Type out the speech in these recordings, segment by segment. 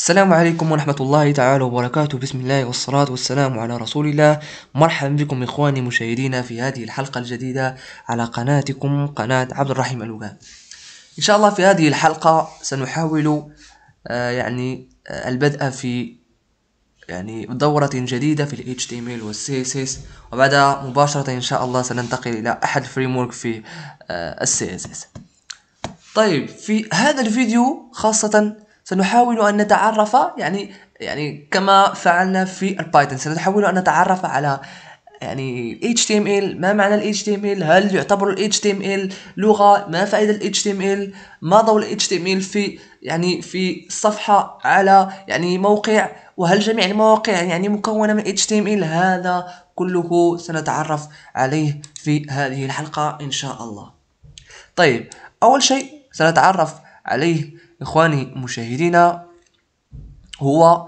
السلام عليكم ورحمة الله تعالى وبركاته بسم الله والصلاة والسلام على رسول الله مرحبا بكم إخواني مشاهدينا في هذه الحلقة الجديدة على قناتكم قناة عبد الرحيم ألوغان إن شاء الله في هذه الحلقة سنحاول آه، يعني آه، البدء في يعني دورة جديدة في ال HTML وال CSS وبعدها مباشرة إن شاء الله سننتقل إلى أحد فريمورك في آه، ال CSS طيب في هذا الفيديو خاصة سنحاول أن نتعرف يعني يعني كما فعلنا في البايثون سنحاول أن نتعرف على يعني ال HTML ما معنى ال HTML هل يعتبر ال HTML لغة ما فائدة ال HTML ما ضوء ال HTML في يعني في صفحة على يعني موقع وهل جميع المواقع يعني مكونة من HTML هذا كله سنتعرف عليه في هذه الحلقة إن شاء الله طيب أول شيء سنتعرف عليه إخواني مشاهدينا هو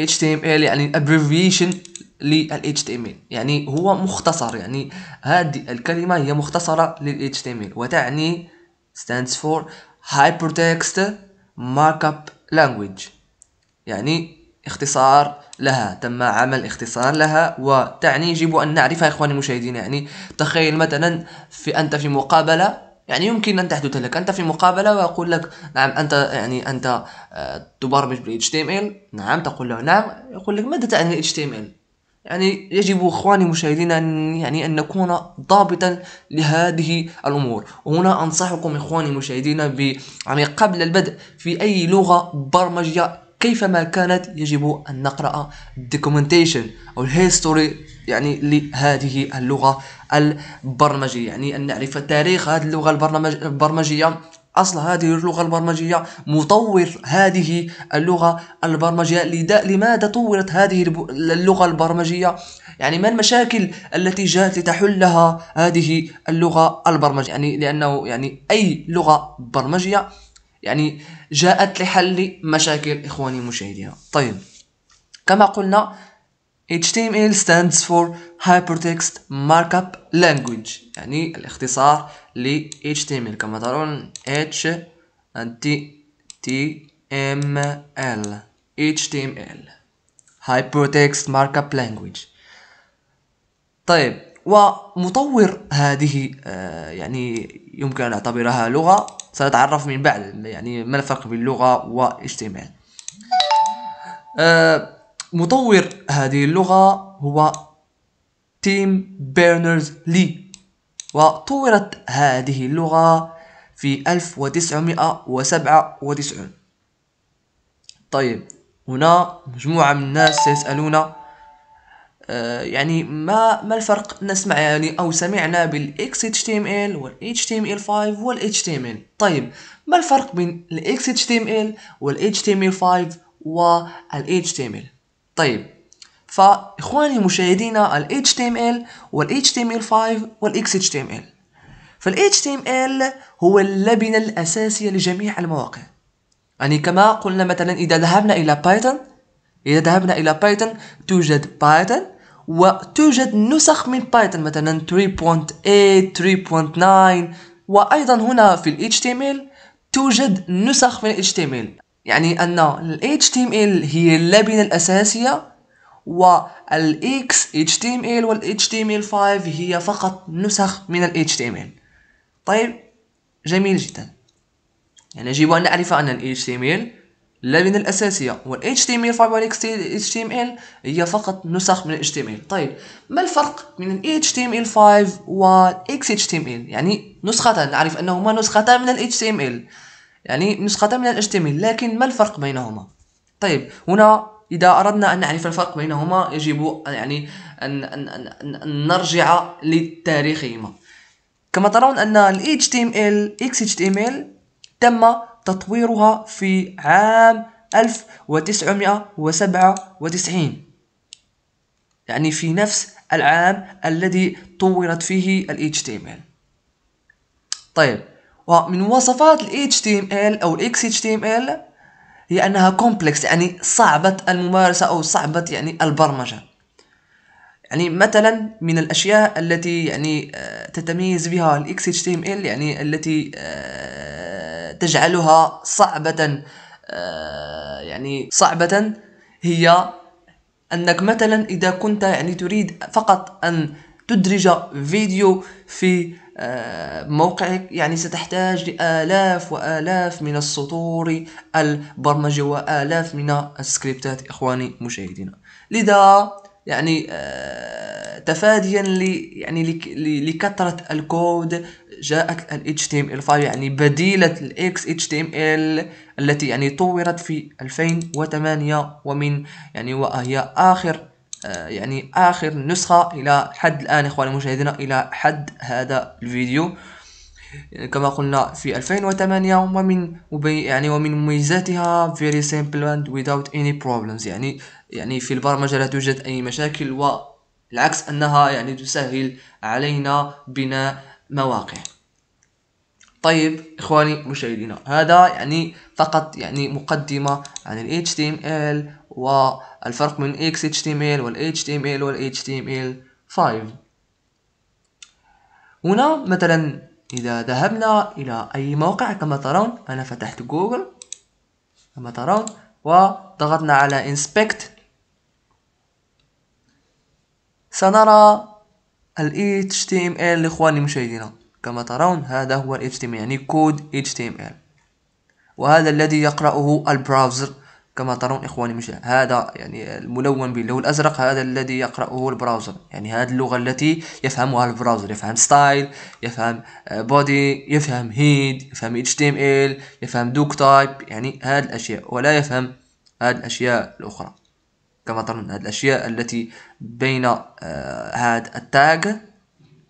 HTML يعني abbreviation لل HTML يعني هو مختصر يعني هذه الكلمة هي مختصرة لل HTML وتعني stands for Hypertext Markup Language يعني اختصار لها تم عمل اختصار لها وتعني يجب أن نعرفها إخواني المشاهدين يعني تخيل مثلا في أنت في مقابلة يعني يمكن أن تحدث لك أنت في مقابلة ويقول لك نعم أنت يعني أنت آه، تبرمج بال HTML نعم تقول له نعم يقول لك ماذا تعني HTML يعني يجب اخواني مشاهدينا يعني ان نكون ضابطا لهذه الامور وهنا انصحكم اخواني مشاهدينا ب يعني قبل البدء في اي لغه برمجيه كيفما كانت يجب أن نقرأ الدوكيومنتيشن أو الهيستوري يعني لهذه اللغة البرمجية يعني أن نعرف تاريخ هذه اللغة البرمج... البرمجية أصل هذه اللغة البرمجية مطور هذه اللغة البرمجية لماذا طورت هذه اللغة البرمجية يعني ما المشاكل التي جاءت لتحلها هذه اللغة البرمجية يعني لأنه يعني أي لغة برمجية يعني جاءت لحل مشاكل إخواني مشاهدينا طيب كما قلنا HTML stands for Hypertext Markup Language يعني الاختصار ل HTML كما ترون H T T M L HTML Hypertext Markup Language طيب ومطور هذه آه، يعني يمكن أن نعتبرها لغة سنتعرف من بعد يعني ما الفرق بين اللغة والاشتمال آه، مطور هذه اللغة هو تيم بيرنرز لي وطورت هذه اللغة في 1997 طيب هنا مجموعة من الناس سيسألون يعني ما ما الفرق نسمع يعني او سمعنا بالاكس اتش تي ام ال والاتش تي ام ال 5 والاتش تي ام ال طيب ما الفرق بين الاكس اتش تي ام ال والاتش تي ام ال 5 والاتش تي ام ال طيب فاخواني مشاهدينا ال HTML وال HTML5 وال XHTML فال HTML هو اللبنة الأساسية لجميع المواقع يعني كما قلنا مثلا إذا ذهبنا إلى بايثون إذا ذهبنا إلى بايثون توجد بايثون وتوجد نسخ من بايثون مثلا 3.8 3.9 وأيضا هنا في ال HTML توجد نسخ من ال HTML يعني أن ال HTML هي اللبنة الأساسية والإكس HTML وال HTML5 هي فقط نسخ من ال HTML طيب جميل جدا يعني يجب أن نعرف أن ال HTML اللبنة الأساسية وال HTML5 وال HTML هي فقط نسخ من ال HTML طيب ما الفرق بين ال HTML5 وال XHTML يعني نسختان نعرف أنهما نسختان من ال HTML يعني نسختان من ال HTML لكن ما الفرق بينهما طيب هنا إذا أردنا أن نعرف الفرق بينهما يجب يعني أن, أن, أن, أن نرجع لتاريخهما كما ترون أن ال HTML XHTML تم تطويرها في عام 1997 يعني في نفس العام الذي طورت فيه ال HTML طيب ومن مواصفات ال HTML أو ال XHTML هي أنها complex يعني صعبة الممارسة أو صعبة يعني البرمجة يعني مثلا من الأشياء التي يعني آه، تتميز بها ال XHTML يعني التي آه، تجعلها صعبة آه، يعني صعبة هي أنك مثلا إذا كنت يعني تريد فقط أن تدرج فيديو في آه، موقعك يعني ستحتاج لآلاف وآلاف من السطور البرمجة وآلاف من السكريبتات إخواني مشاهدينا لذا يعني آه، تفاديا يعني لكثرة الكود جاءت ال HTML5 يعني بديلة ال XHTML التي يعني طورت في 2008 ومن يعني وهي آخر آه، يعني آخر نسخة إلى حد الآن إخواني مشاهدينا إلى حد هذا الفيديو كما قلنا في 2008 ومن يعني ومن مميزاتها very simple and without any problems يعني يعني في البرمجة لا توجد أي مشاكل والعكس أنها يعني تسهل علينا بناء مواقع طيب اخواني مشاهدينا هذا يعني فقط يعني مقدمة عن ال HTML والفرق من XHTML وال HTML وال HTML5 هنا مثلا إذا ذهبنا إلى أي موقع كما ترون أنا فتحت جوجل كما ترون وضغطنا على Inspect سنرى ال HTML لإخواني مشاهدينا كما ترون هذا هو ال HTML يعني كود HTML وهذا الذي يقرأه البراوزر كما ترون إخواني مش هذا يعني الملون باللون الأزرق هذا الذي يقرأه البراوزر يعني هذه اللغة التي يفهمها البراوزر يفهم ستايل يفهم بودي يفهم هيد يفهم HTML يفهم دوك تايب يعني هذه الأشياء ولا يفهم هذه الأشياء الأخرى كما ترون هذه الأشياء التي بين هذا آه، التاج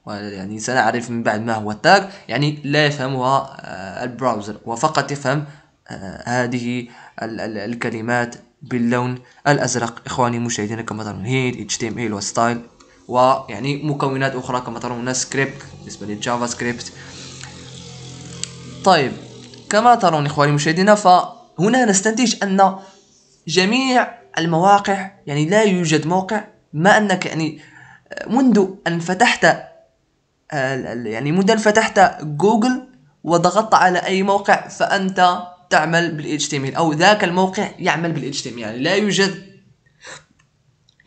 يعني سنعرف من بعد ما هو التاج يعني لا يفهمها آه، البراوزر وفقط يفهم آه، هذه الكلمات باللون الأزرق إخواني مشاهدينا كما ترون هيد ال وستايل ويعني مكونات أخرى كما ترون سكريبت بالنسبة للجافا سكريبت طيب كما ترون إخواني مشاهدينا فهنا نستنتج أن جميع المواقع يعني لا يوجد موقع ما انك يعني منذ ان فتحت آه، يعني منذ ان فتحت جوجل وضغطت على اي موقع فانت تعمل بال HTML او ذاك الموقع يعمل بال HTML يعني لا يوجد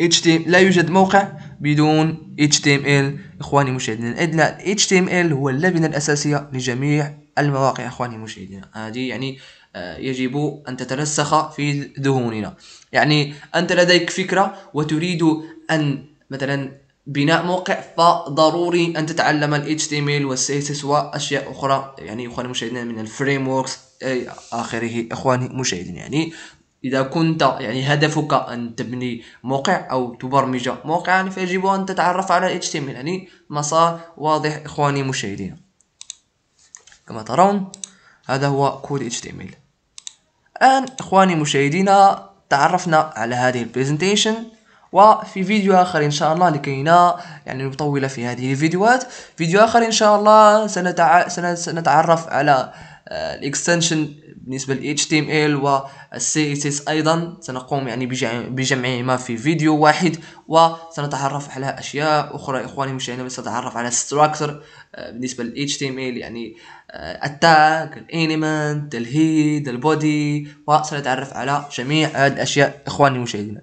HTML لا يوجد موقع بدون HTML اخواني مشاهدينا الادلى HTML هو اللبنه الاساسيه لجميع المواقع اخواني مشاهدينا هذه يعني يجب أن تترسخ في ذهوننا يعني أنت لديك فكرة وتريد أن مثلا بناء موقع فضروري أن تتعلم ال HTML وال CSS وأشياء أخرى يعني إخواني مشاهدين من الفريموركس ووركس آخره إخواني مشاهدين يعني إذا كنت يعني هدفك أن تبني موقع أو تبرمج موقعا فيجب أن تتعرف على HTML يعني مسار واضح إخواني مشاهدين كما ترون هذا هو كود HTML الآن إخواني مشاهدينا تعرفنا على هذه البرزنتيشن وفي فيديو آخر إن شاء الله لكي لا يعني نطول في هذه الفيديوهات فيديو آخر إن شاء الله سنتع... سنتعرف على الاكستنشن آه، بالنسبة ل HTML و CSS أيضا سنقوم يعني بجمعهما في فيديو واحد وسنتعرف على أشياء أخرى إخواني مشاهدينا آه، يعني، آه، سنتعرف على structure بالنسبة ل HTML يعني التاج الانيمنت الهيد البودي وسنتعرف على جميع هذه الأشياء إخواني مشاهدينا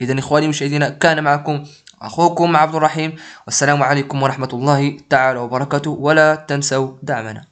إذا إخواني مشاهدينا كان معكم أخوكم عبد الرحيم والسلام عليكم ورحمة الله تعالى وبركاته ولا تنسوا دعمنا